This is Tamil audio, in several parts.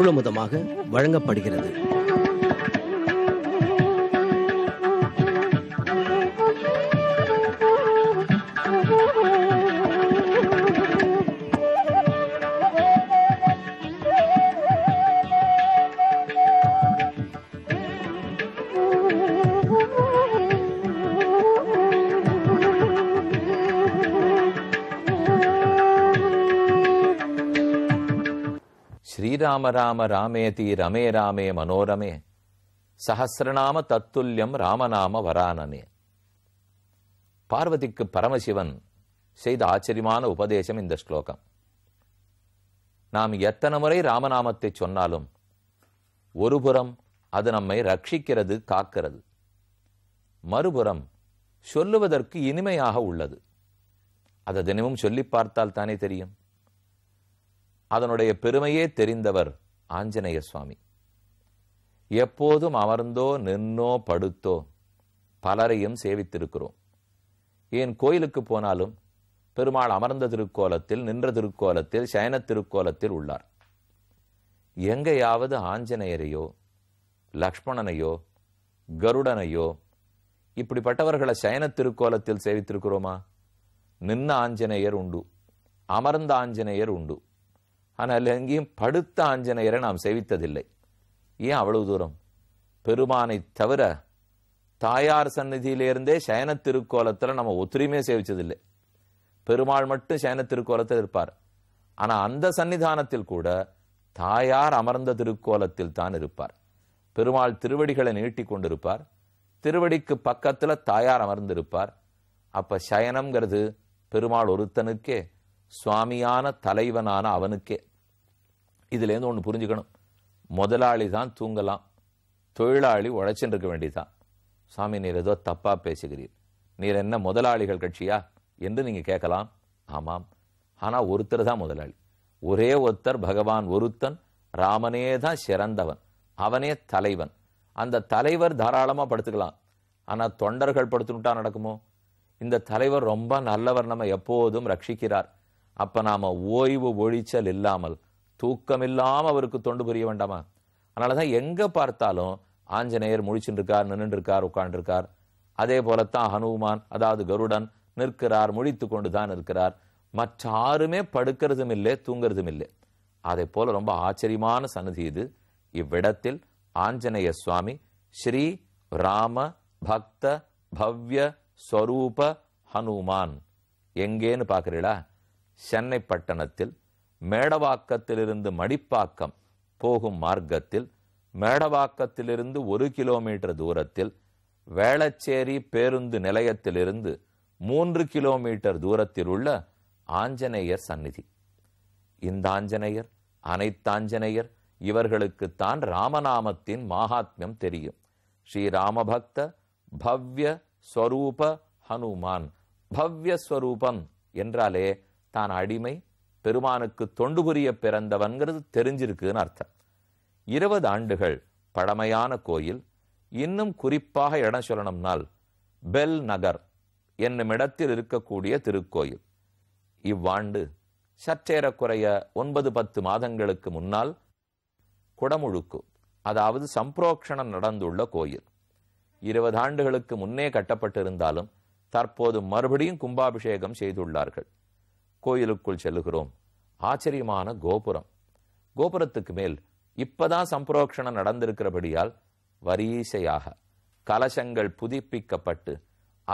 முழுமுதமாக வழங்கப்படுகிறது శ్రీరామ రామ రామేతి రమే రామే మనోరమే சகசிரநாம தத்துல்யம் ராமநாம வரானனே பார்வதிக்கு பரமசிவன் செய்த ஆச்சரியமான உபதேசம் இந்த ஸ்லோகம் நாம் எத்தனை முறை ராமநாமத்தை சொன்னாலும் ஒருபுறம் அது நம்மை ரட்சிக்கிறது காக்கிறது மறுபுறம் சொல்லுவதற்கு இனிமையாக உள்ளது அதை தினமும் சொல்லி பார்த்தால் தானே தெரியும் அதனுடைய பெருமையே தெரிந்தவர் ஆஞ்சநேய சுவாமி எப்போதும் அமர்ந்தோ நின்னோ படுத்தோ பலரையும் சேவித்திருக்கிறோம் ஏன் கோயிலுக்கு போனாலும் பெருமாள் அமர்ந்த திருக்கோலத்தில் நின்ற திருக்கோலத்தில் சயன திருக்கோலத்தில் உள்ளார் எங்கேயாவது ஆஞ்சநேயரையோ லக்ஷ்மணனையோ கருடனையோ இப்படிப்பட்டவர்களை சயன திருக்கோலத்தில் சேவித்திருக்கிறோமா நின்ன ஆஞ்சநேயர் உண்டு அமர்ந்த ஆஞ்சநேயர் உண்டு ஆனால் எங்கேயும் படுத்த ஆஞ்சநேயரை நாம் சேவித்ததில்லை ஏன் அவ்வளவு தூரம் பெருமானை தவிர தாயார் சந்நிதியிலிருந்தே சயன திருக்கோலத்தில் நம்ம ஒத்துரிமே சேவிச்சதில்லை பெருமாள் மட்டும் சயன திருக்கோலத்தில் இருப்பார் ஆனால் அந்த சன்னிதானத்தில் கூட தாயார் அமர்ந்த திருக்கோலத்தில் தான் இருப்பார் பெருமாள் திருவடிகளை நீட்டி கொண்டிருப்பார் திருவடிக்கு பக்கத்தில் தாயார் அமர்ந்திருப்பார் அப்போ சயனம்ங்கிறது பெருமாள் ஒருத்தனுக்கே சுவாமியான தலைவனான அவனுக்கே இதுலேருந்து ஒன்று புரிஞ்சுக்கணும் முதலாளி தான் தூங்கலாம் தொழிலாளி உழைச்சின்னு இருக்க வேண்டியதான் சுவாமி நீர் ஏதோ தப்பாக பேசுகிறீர் நீர் என்ன முதலாளிகள் கட்சியா என்று நீங்கள் கேட்கலாம் ஆமாம் ஆனால் ஒருத்தர் தான் முதலாளி ஒரே ஒருத்தர் பகவான் ஒருத்தன் ராமனே தான் சிறந்தவன் அவனே தலைவன் அந்த தலைவர் தாராளமாக படுத்துக்கலாம் ஆனால் தொண்டர்கள் படுத்துனுட்டா நடக்குமோ இந்த தலைவர் ரொம்ப நல்லவர் நம்ம எப்போதும் ரட்சிக்கிறார் அப்ப நாம ஓய்வு ஒழிச்சல் இல்லாமல் தூக்கம் இல்லாமல் அவருக்கு தொண்டு புரிய வேண்டாமா அதனாலதான் எங்க பார்த்தாலும் ஆஞ்சநேயர் முழிச்சுட்டு இருக்கார் நின்றுட்டு இருக்கார் உட்காண்டிருக்கார் அதே போலத்தான் ஹனுமான் அதாவது கருடன் நிற்கிறார் முழித்து கொண்டு தான் இருக்கிறார் மற்ற ஆறுமே படுக்கிறதும் இல்லை தூங்கிறதும் இல்லை அதே போல ரொம்ப ஆச்சரியமான சன்னதி இது இவ்விடத்தில் ஆஞ்சநேய சுவாமி ஸ்ரீ ராம பக்த பவ்ய ஸ்வரூப ஹனுமான் எங்கேன்னு பார்க்குறீடா சென்னை பட்டணத்தில் மேடவாக்கத்திலிருந்து மடிப்பாக்கம் போகும் மார்க்கத்தில் மேடவாக்கத்திலிருந்து ஒரு கிலோமீட்டர் தூரத்தில் வேளச்சேரி பேருந்து நிலையத்திலிருந்து மூன்று கிலோமீட்டர் தூரத்தில் உள்ள ஆஞ்சநேயர் சந்நிதி இந்த ஆஞ்சநேயர் அனைத்தாஞ்சநேயர் இவர்களுக்குத்தான் ராமநாமத்தின் மகாத்மியம் தெரியும் ஸ்ரீராமபக்த பவ்ய ஸ்வரூப ஹனுமான் பவ்ய ஸ்வரூபம் என்றாலே தான் அடிமை பெருமானுக்கு தொண்டு புரிய பிறந்தவன்கிறது தெரிஞ்சிருக்குன்னு அர்த்தம் இருபது ஆண்டுகள் பழமையான கோயில் இன்னும் குறிப்பாக இடம் சொல்லணும்னால் பெல் நகர் என்னும் இடத்தில் இருக்கக்கூடிய திருக்கோயில் இவ்வாண்டு சற்றேறக்குறைய ஒன்பது பத்து மாதங்களுக்கு முன்னால் குடமுழுக்கு அதாவது சம்பரோக்ஷணம் நடந்துள்ள கோயில் இருபது ஆண்டுகளுக்கு முன்னே கட்டப்பட்டிருந்தாலும் தற்போது மறுபடியும் கும்பாபிஷேகம் செய்துள்ளார்கள் கோயிலுக்குள் செல்லுகிறோம் ஆச்சரியமான கோபுரம் கோபுரத்துக்கு மேல் இப்பதான் சம்பரோக்ஷணம் நடந்திருக்கிறபடியால் வரிசையாக கலசங்கள் புதுப்பிக்கப்பட்டு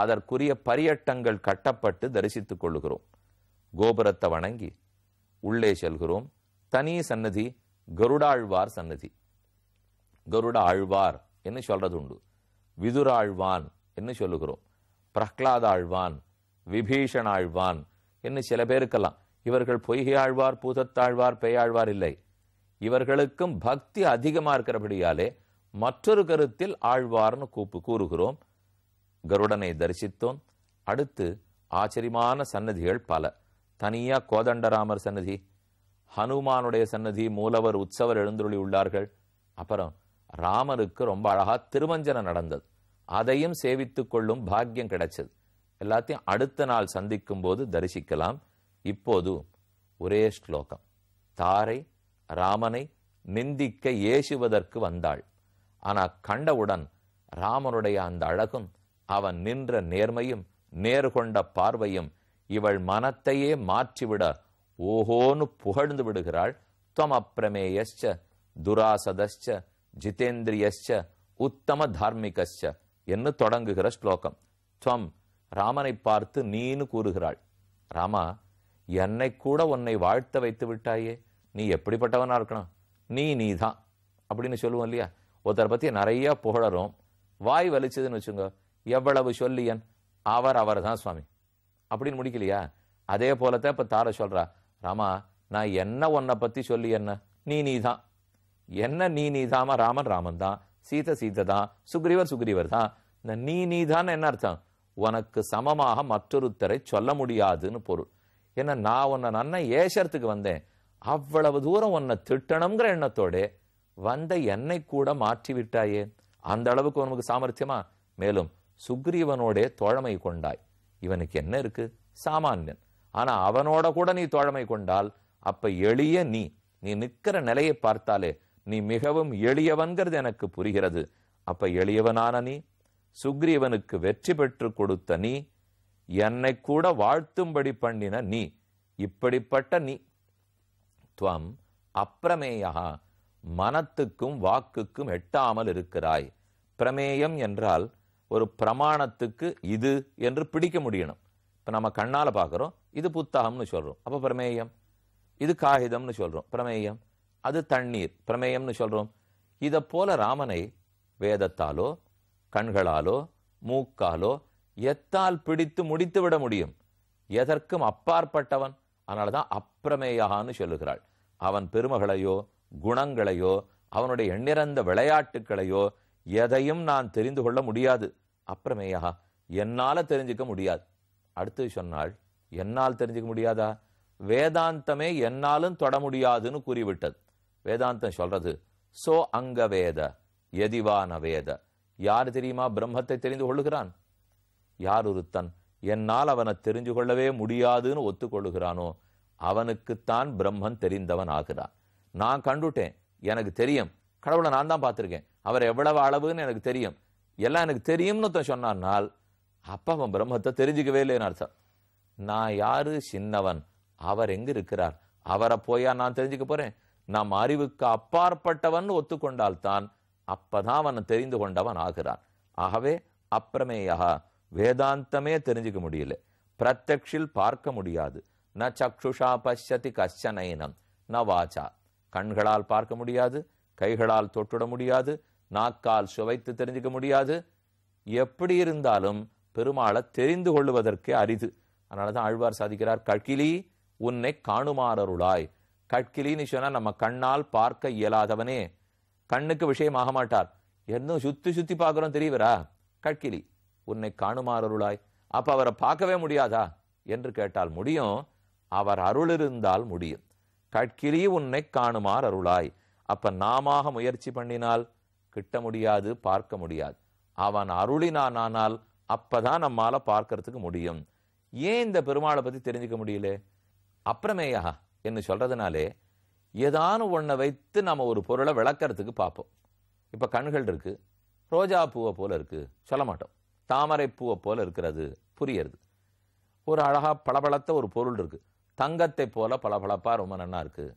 அதற்குரிய பரியட்டங்கள் கட்டப்பட்டு தரிசித்துக் கொள்ளுகிறோம் கோபுரத்தை வணங்கி உள்ளே செல்கிறோம் தனி சன்னதி கருடாழ்வார் சன்னதி கருட ஆழ்வார் என்று சொல்றது உண்டு விதுராழ்வான் என்று சொல்லுகிறோம் பிரஹ்லாதாழ்வான் விபீஷணாழ்வான் என்று சில பேருக்கெல்லாம் இவர்கள் பொய்கையாழ்வார் பூதத்தாழ்வார் பெயாழ்வார் இல்லை இவர்களுக்கும் பக்தி அதிகமாக இருக்கிறபடியாலே மற்றொரு கருத்தில் ஆழ்வார்னு கூப்பு கூறுகிறோம் கருடனை தரிசித்தோம் அடுத்து ஆச்சரியமான சன்னதிகள் பல தனியாக கோதண்டராமர் சன்னதி ஹனுமானுடைய சன்னதி மூலவர் உற்சவர் எழுந்துள்ளி உள்ளார்கள் அப்புறம் ராமருக்கு ரொம்ப அழகாக திருமஞ்சனம் நடந்தது அதையும் சேவித்து கொள்ளும் பாக்கியம் கிடைச்சது எல்லாத்தையும் அடுத்த நாள் சந்திக்கும் போது தரிசிக்கலாம் இப்போது ஒரே ஸ்லோகம் தாரை ராமனை நிந்திக்க ஏசுவதற்கு வந்தாள் ஆனா கண்டவுடன் ராமனுடைய அந்த அழகும் அவன் நின்ற நேர்மையும் நேர்கொண்ட பார்வையும் இவள் மனத்தையே மாற்றிவிட ஓஹோன்னு புகழ்ந்து விடுகிறாள் துவம் துவமப்பிரமேயச்ச துராசதச்ச ஜிதேந்திரியச்ச உத்தம தார்மிகச்ச என்று தொடங்குகிற ஸ்லோகம் துவம் ராமனை பார்த்து நீனு கூறுகிறாள் ராமா என்னை கூட உன்னை வாழ்த்த வைத்து விட்டாயே நீ எப்படிப்பட்டவனா இருக்கணும் நீ நீ தான் அப்படின்னு சொல்லுவோம் இல்லையா ஒருத்தரை பற்றி நிறையா புகழறோம் வாய் வலிச்சதுன்னு வச்சுங்க எவ்வளவு சொல்லியன் அவர் அவர் தான் சுவாமி அப்படின்னு முடிக்கலையா அதே போலத்தான் இப்போ தார சொல்கிறா ராமா நான் என்ன உன்னை பற்றி சொல்லி என்ன நீ நீ தான் என்ன நீ நீ தாமா ராமன் ராமன் தான் சீத சீத தான் சுக்ரீவர் சுக்ரீவர் தான் இந்த நீ நீ தான் என்ன அர்த்தம் உனக்கு சமமாக மற்றொருத்தரை சொல்ல முடியாதுன்னு பொருள் ஏன்னா நான் உன்னை நன்னை ஏசறத்துக்கு வந்தேன் அவ்வளவு தூரம் உன்னை திட்டணுங்கிற எண்ணத்தோட வந்த என்னை கூட மாற்றி விட்டாயே அந்த அளவுக்கு உனக்கு சாமர்த்தியமா மேலும் சுக்ரீவனோடே தோழமை கொண்டாய் இவனுக்கு என்ன இருக்கு சாமானியன் ஆனா அவனோட கூட நீ தோழமை கொண்டால் அப்ப எளிய நீ நீ நிற்கிற நிலையை பார்த்தாலே நீ மிகவும் எளியவன்கிறது எனக்கு புரிகிறது அப்ப எளியவனான நீ சுக்ரீவனுக்கு வெற்றி பெற்று கொடுத்த நீ என்னை கூட வாழ்த்தும்படி பண்ணின நீ இப்படிப்பட்ட நீ துவம் அப்பிரமேயா மனத்துக்கும் வாக்குக்கும் எட்டாமல் இருக்கிறாய் பிரமேயம் என்றால் ஒரு பிரமாணத்துக்கு இது என்று பிடிக்க முடியணும் இப்போ நம்ம கண்ணால் பார்க்குறோம் இது புத்தகம்னு சொல்கிறோம் அப்போ பிரமேயம் இது காகிதம்னு சொல்கிறோம் பிரமேயம் அது தண்ணீர் பிரமேயம்னு சொல்கிறோம் இதை போல ராமனை வேதத்தாலோ கண்களாலோ மூக்காலோ எத்தால் பிடித்து முடித்து விட முடியும் எதற்கும் அப்பாற்பட்டவன் அதனால தான் அப்பிரமேயான்னு சொல்லுகிறாள் அவன் பெருமகளையோ குணங்களையோ அவனுடைய எண்ணிறந்த விளையாட்டுக்களையோ எதையும் நான் தெரிந்து கொள்ள முடியாது அப்புறமேயா என்னால் தெரிஞ்சுக்க முடியாது அடுத்து சொன்னாள் என்னால் தெரிஞ்சுக்க முடியாதா வேதாந்தமே என்னாலும் தொட முடியாதுன்னு கூறிவிட்டது வேதாந்தம் சொல்றது சோ அங்க வேத எதிவான வேத யார் தெரியுமா பிரம்மத்தை தெரிந்து கொள்ளுகிறான் யார் ஒருத்தன் என்னால் அவனை தெரிஞ்சு கொள்ளவே முடியாதுன்னு ஒத்துக்கொள்ளுகிறானோ அவனுக்குத்தான் பிரம்மன் தெரிந்தவன் ஆகிறான் நான் கண்டுட்டேன் எனக்கு தெரியும் கடவுளை நான் தான் பார்த்துருக்கேன் அவர் எவ்வளவு அளவுன்னு எனக்கு தெரியும் எல்லாம் எனக்கு தெரியும்னு ஒருத்தன் சொன்னான் அப்போ அவன் பிரம்மத்தை தெரிஞ்சுக்கவே இல்லைன்னு அர்த்தம் நான் யாரு சின்னவன் அவர் எங்க இருக்கிறார் அவரை போயா நான் தெரிஞ்சுக்க போறேன் நம் அறிவுக்கு அப்பாற்பட்டவன் ஒத்துக்கொண்டால்தான் அப்பதான் அவன் தெரிந்து கொண்டவன் ஆகிறான் ஆகவே அப்பிரமேயா வேதாந்தமே தெரிஞ்சுக்க முடியல பிரத்யக்ஷில் பார்க்க முடியாது ந சக்ஷுஷா கஷ்ட கஷ்டநயனம் ந வாச்சா கண்களால் பார்க்க முடியாது கைகளால் தொட்டுட முடியாது நாக்கால் சுவைத்து தெரிஞ்சுக்க முடியாது எப்படி இருந்தாலும் பெருமாளை தெரிந்து கொள்வதற்கே அரிது அதனால தான் ஆழ்வார் சாதிக்கிறார் கட்கிலி உன்னை காணுமாறருளாய் கட்கிலின்னு சொன்னால் நம்ம கண்ணால் பார்க்க இயலாதவனே கண்ணுக்கு விஷயமாக மாட்டார் என்னும் சுத்தி சுத்தி பார்க்குறோம் தெரியவரா கட்கிலி உன்னை காணுமாறருளாய் அப்ப அவரை பார்க்கவே முடியாதா என்று கேட்டால் முடியும் அவர் அருள் இருந்தால் முடியும் கட்கிலி உன்னை காணுமாறு அருளாய் அப்ப நாம முயற்சி பண்ணினால் கிட்ட முடியாது பார்க்க முடியாது அவன் அருளினானால் அப்பதான் நம்மால பார்க்கறதுக்கு முடியும் ஏன் இந்த பெருமாளை பத்தி தெரிஞ்சுக்க முடியல அப்புறமேயா என்று சொல்றதுனாலே ஏதானும் ஒன்றை வைத்து நம்ம ஒரு பொருளை விளக்கிறதுக்கு பார்ப்போம் இப்போ கண்கள் இருக்குது ரோஜா பூவை போல் இருக்குது சொல்ல மாட்டோம் தாமரை பூவை போல் இருக்கிறது புரியறது ஒரு அழகாக பளபளத்த ஒரு பொருள் இருக்குது தங்கத்தை போல் பளபளப்பாக ரொம்ப நல்லா இருக்குது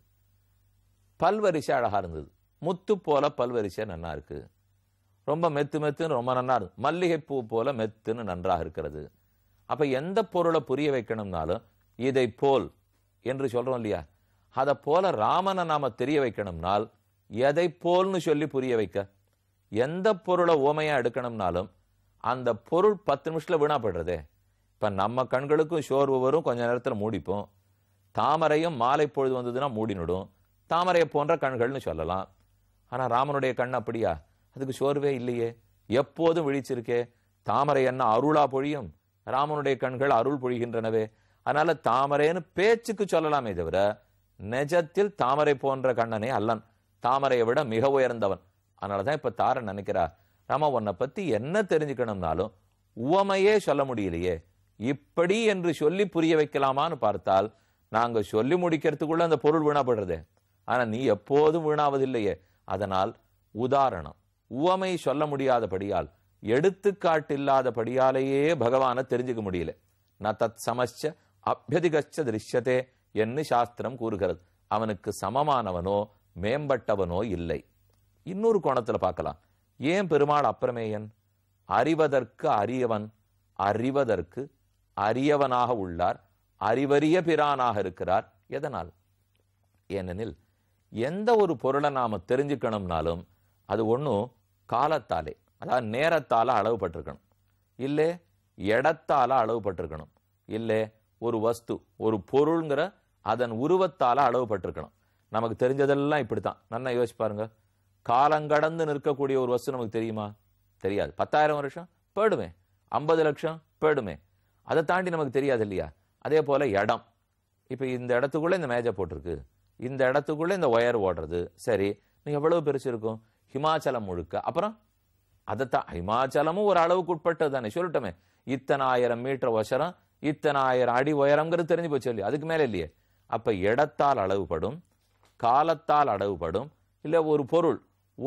பல்வரிசை அழகாக இருந்தது முத்து போல் பல்வரிசை நன்னா இருக்குது ரொம்ப மெத்து மெத்துன்னு ரொம்ப நன்னா இருந்தது மல்லிகைப்பூ போல் மெத்துன்னு நன்றாக இருக்கிறது அப்போ எந்த பொருளை புரிய வைக்கணும்னாலும் இதை போல் என்று சொல்கிறோம் இல்லையா அதை போல ராமனை நாம தெரிய வைக்கணும்னால் எதை போல்னு சொல்லி புரிய வைக்க எந்த பொருளை ஓமையா எடுக்கணும்னாலும் அந்த பொருள் பத்து நிமிஷத்தில் வீணாப்படுறதே இப்போ நம்ம கண்களுக்கும் சோர்வு வரும் கொஞ்ச நேரத்தில் மூடிப்போம் தாமரையும் மாலை பொழுது வந்ததுன்னா மூடினுடும் தாமரையை போன்ற கண்கள்னு சொல்லலாம் ஆனால் ராமனுடைய கண் அப்படியா அதுக்கு சோர்வே இல்லையே எப்போதும் விழிச்சிருக்கே தாமரை என்ன அருளா பொழியும் ராமனுடைய கண்கள் அருள் பொழிகின்றனவே அதனால தாமரைன்னு பேச்சுக்கு சொல்லலாமே தவிர நெஜத்தில் தாமரை போன்ற கண்ணனே அல்லன் தாமரையை விட மிக உயர்ந்தவன் அதனால தான் இப்போ தாரன் நினைக்கிறா நம்ம உன்னை பற்றி என்ன தெரிஞ்சுக்கணும்னாலும் உவமையே சொல்ல முடியலையே இப்படி என்று சொல்லி புரிய வைக்கலாமான்னு பார்த்தால் நாங்கள் சொல்லி முடிக்கிறதுக்குள்ள அந்த பொருள் வீணாப்படுறதே ஆனால் நீ எப்போதும் வீணாவதில்லையே அதனால் உதாரணம் உவமை சொல்ல முடியாதபடியால் எடுத்துக்காட்டில்லாதபடியாலேயே பகவானை தெரிஞ்சுக்க முடியல ந தத் சமச்ச அபியதிகச்ச திருஷ்யத்தே என்று சாஸ்திரம் கூறுகிறது அவனுக்கு சமமானவனோ மேம்பட்டவனோ இல்லை இன்னொரு கோணத்தில் பார்க்கலாம் ஏன் பெருமாள் அப்பிரமேயன் அறிவதற்கு அரியவன் அறிவதற்கு அரியவனாக உள்ளார் அறிவறிய பிரானாக இருக்கிறார் எதனால் ஏனெனில் எந்த ஒரு பொருளை நாம் தெரிஞ்சுக்கணும்னாலும் அது ஒன்றும் காலத்தாலே அதாவது நேரத்தால் அளவுபட்டிருக்கணும் இல்லை இடத்தால் அளவுபட்டிருக்கணும் இல்லை ஒரு வஸ்து ஒரு பொருளுங்கிற அதன் உருவத்தால் அளவுபட்டிருக்கணும் நமக்கு தெரிஞ்சதெல்லாம் இப்படித்தான் நன்னா யோசிச்சு பாருங்க காலங்கடந்து நிற்கக்கூடிய ஒரு வஸ்து நமக்கு தெரியுமா தெரியாது பத்தாயிரம் வருஷம் போயிடுமே ஐம்பது லட்சம் போயிடுமே அதை தாண்டி நமக்கு தெரியாது இல்லையா அதே போல் இடம் இப்போ இந்த இடத்துக்குள்ளே இந்த மேஜை போட்டிருக்கு இந்த இடத்துக்குள்ளே இந்த ஒயர் ஓடுறது சரி நீங்கள் எவ்வளவு பெருசு இருக்கும் ஹிமாச்சலம் முழுக்க அப்புறம் அதைத்தான் ஹிமாச்சலமும் ஒரு அளவுக்கு உட்பட்டது தானே சொல்லிட்டோமே இத்தனை ஆயிரம் மீட்டர் ஒசரம் இத்தனை ஆயிரம் அடி உயரம்ங்கிறது தெரிஞ்சு போச்சு இல்லையா அதுக்கு மேலே இல்லையே அப்போ இடத்தால் அளவுபடும் காலத்தால் அளவுபடும் இல்லை ஒரு பொருள்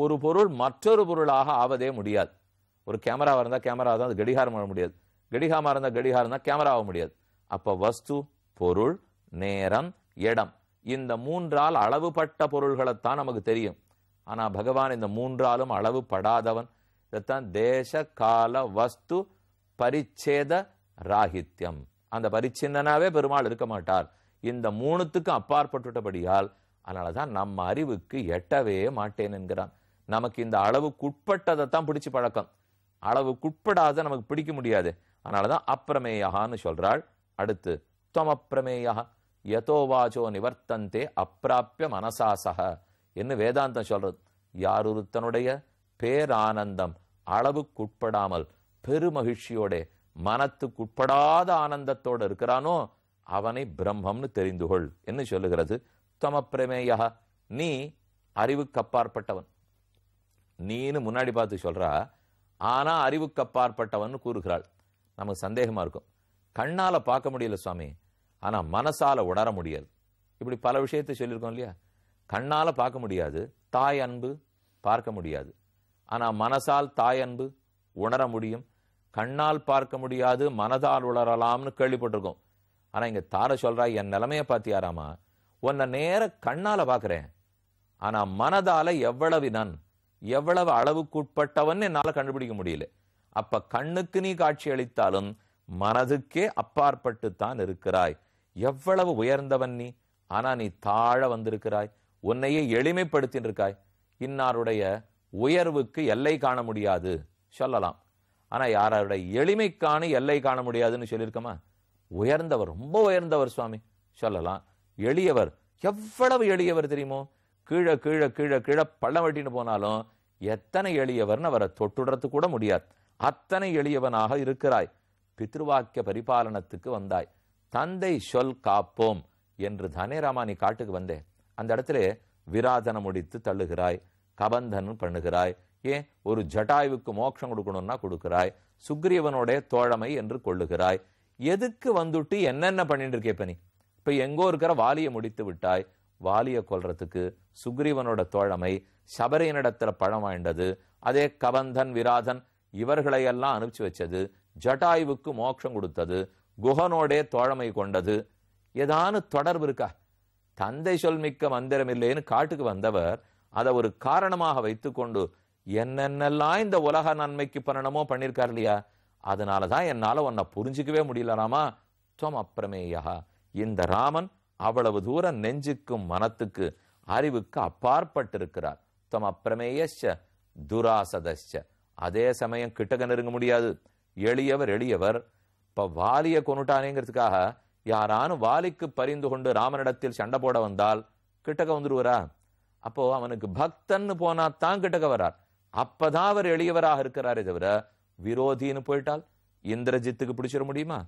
ஒரு பொருள் மற்றொரு பொருளாக ஆவதே முடியாது ஒரு கேமராவாக இருந்தால் கேமரா தான் அது கடிகாரம் ஆக முடியாது கடிகாரமாக இருந்தால் கடிகாரம் தான் கேமரா முடியாது அப்போ வஸ்து பொருள் நேரம் இடம் இந்த மூன்றால் அளவுபட்ட பொருள்களைத்தான் நமக்கு தெரியும் ஆனால் பகவான் இந்த மூன்றாலும் அளவு படாதவன் இதைத்தான் தேச கால வஸ்து பரிச்சேத ராகித்யம் அந்த பரிச்சின்னனாவே பெருமாள் இருக்க மாட்டார் இந்த மூணுத்துக்கும் அப்பாற்பட்டுட்டபடியால் அதனால தான் நம்ம அறிவுக்கு எட்டவே மாட்டேன் என்கிறான் நமக்கு இந்த அளவுக்குட்பட்டதை தான் பிடிச்சி பழக்கம் அளவுக்குட்படாத நமக்கு பிடிக்க முடியாது அதனால தான் அப்பிரமேயான்னு சொல்கிறாள் அடுத்து அப்பிரமேயா யதோவாச்சோ நிவர்த்தந்தே அப்பிராப்பிய மனசாசக என்ன வேதாந்தம் சொல்றது யார் ஒருத்தனுடைய பேரானந்தம் அளவுக்குட்படாமல் பெருமகிழ்ச்சியோட மனத்துக்குட்படாத ஆனந்தத்தோடு இருக்கிறானோ அவனை பிரம்மம்னு தெரிந்து கொள் என்று சொல்லுகிறது தம பிரமேயா நீ அறிவுக்கு அப்பாற்பட்டவன் நீனு முன்னாடி பார்த்து சொல்றா ஆனா அறிவுக்கு அப்பாற்பட்டவன் கூறுகிறாள் நமக்கு சந்தேகமா இருக்கும் கண்ணால பார்க்க முடியல சுவாமி ஆனா மனசால உணர முடியாது இப்படி பல விஷயத்தை சொல்லியிருக்கோம் இல்லையா கண்ணால பார்க்க முடியாது தாய் அன்பு பார்க்க முடியாது ஆனா மனசால் தாய் அன்பு உணர முடியும் கண்ணால் பார்க்க முடியாது மனதால் உணரலாம்னு கேள்விப்பட்டிருக்கோம் ஆனால் இங்கே தார சொல்கிறா என் நிலைமையை பார்த்தியாராமா உன்னை நேர கண்ணால் பார்க்குறேன் ஆனால் மனதால் எவ்வளவு நன் எவ்வளவு அளவுக்குட்பட்டவன் என்னால் கண்டுபிடிக்க முடியல அப்போ கண்ணுக்கு நீ காட்சி அளித்தாலும் மனதுக்கே அப்பாற்பட்டுத்தான் இருக்கிறாய் எவ்வளவு உயர்ந்தவன் நீ ஆனால் நீ தாழ வந்திருக்கிறாய் உன்னையே எளிமைப்படுத்தின் இருக்காய் இன்னாருடைய உயர்வுக்கு எல்லை காண முடியாது சொல்லலாம் ஆனால் யாராருடைய எளிமைக்கான எல்லை காண முடியாதுன்னு சொல்லியிருக்கமா உயர்ந்தவர் ரொம்ப உயர்ந்தவர் சுவாமி சொல்லலாம் எளியவர் எவ்வளவு எளியவர் தெரியுமோ கீழே கீழே கீழே கீழே பள்ளம் வெட்டின்னு போனாலும் எத்தனை எளியவர்னு அவரை தொட்டுடுறது கூட முடியாது அத்தனை எளியவனாக இருக்கிறாய் பித்ருவாக்கிய பரிபாலனத்துக்கு வந்தாய் தந்தை சொல் காப்போம் என்று தானே ராமா நீ காட்டுக்கு வந்தேன் அந்த இடத்துல விராதனம் முடித்து தள்ளுகிறாய் கபந்தன் பண்ணுகிறாய் ஏன் ஒரு ஜட்டாய்வுக்கு மோட்சம் கொடுக்கணும்னா கொடுக்கிறாய் சுக்ரீவனுடைய தோழமை என்று கொள்ளுகிறாய் எதுக்கு வந்துட்டு என்னென்ன பண்ணிட்டு இருக்கே நீ இப்ப எங்கோ இருக்கிற வாலியை முடித்து விட்டாய் வாலியை கொல்றதுக்கு சுக்ரீவனோட தோழமை சபரியனிடத்துல பழம் வாய்ந்தது அதே கபந்தன் விராதன் இவர்களையெல்லாம் அனுப்பிச்சு வச்சது ஜட்டாயுவுக்கு மோட்சம் கொடுத்தது குஹனோடே தோழமை கொண்டது ஏதானு தொடர்பு இருக்கா தந்தை சொல்மிக்க மந்திரம் இல்லைன்னு காட்டுக்கு வந்தவர் அதை ஒரு காரணமாக வைத்துக்கொண்டு என்னென்னலாம் இந்த உலக நன்மைக்கு பண்ணணுமோ பண்ணியிருக்கார் இல்லையா அதனால தான் என்னால் உன்னை புரிஞ்சிக்கவே முடியல ராமா துவம் அப்பிரமேயா இந்த ராமன் அவ்வளவு தூரம் நெஞ்சுக்கும் மனத்துக்கு அறிவுக்கு அப்பாற்பட்டிருக்கிறார் துவம் அப்பிரமேயச்ச துராசதச்ச அதே சமயம் கிட்டக நெருங்க முடியாது எளியவர் எளியவர் இப்போ வாலியை கொண்டுட்டானேங்கிறதுக்காக யாரானும் வாலிக்கு பரிந்து கொண்டு ராமனிடத்தில் சண்டை போட வந்தால் கிட்டக்க வந்துடுவரா அப்போ அவனுக்கு பக்தன்னு போனால் தான் கிட்டக்க வரார் அப்பதான் அவர் எளியவராக இருக்கிறாரே தவிர விரோதின்னு போயிட்டால் இந்திரஜித்துக்கு பிடிச்சிட முடியுமா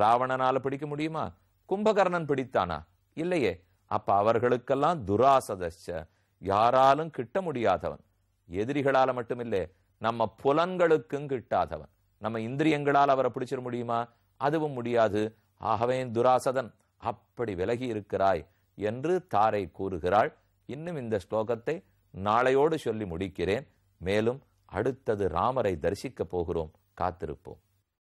ராவணனால பிடிக்க முடியுமா கும்பகர்ணன் பிடித்தானா இல்லையே அப்ப அவர்களுக்கெல்லாம் துராசதச்ச யாராலும் கிட்ட முடியாதவன் எதிரிகளால மட்டுமில்லே நம்ம புலன்களுக்கும் கிட்டாதவன் நம்ம இந்திரியங்களால் அவரை பிடிச்சிட முடியுமா அதுவும் முடியாது ஆகவே துராசதன் அப்படி விலகி இருக்கிறாய் என்று தாரை கூறுகிறாள் இன்னும் இந்த ஸ்லோகத்தை நாளையோடு சொல்லி முடிக்கிறேன் மேலும் அடுத்தது ராமரை தரிசிக்கப் போகிறோம் காத்திருப்போம்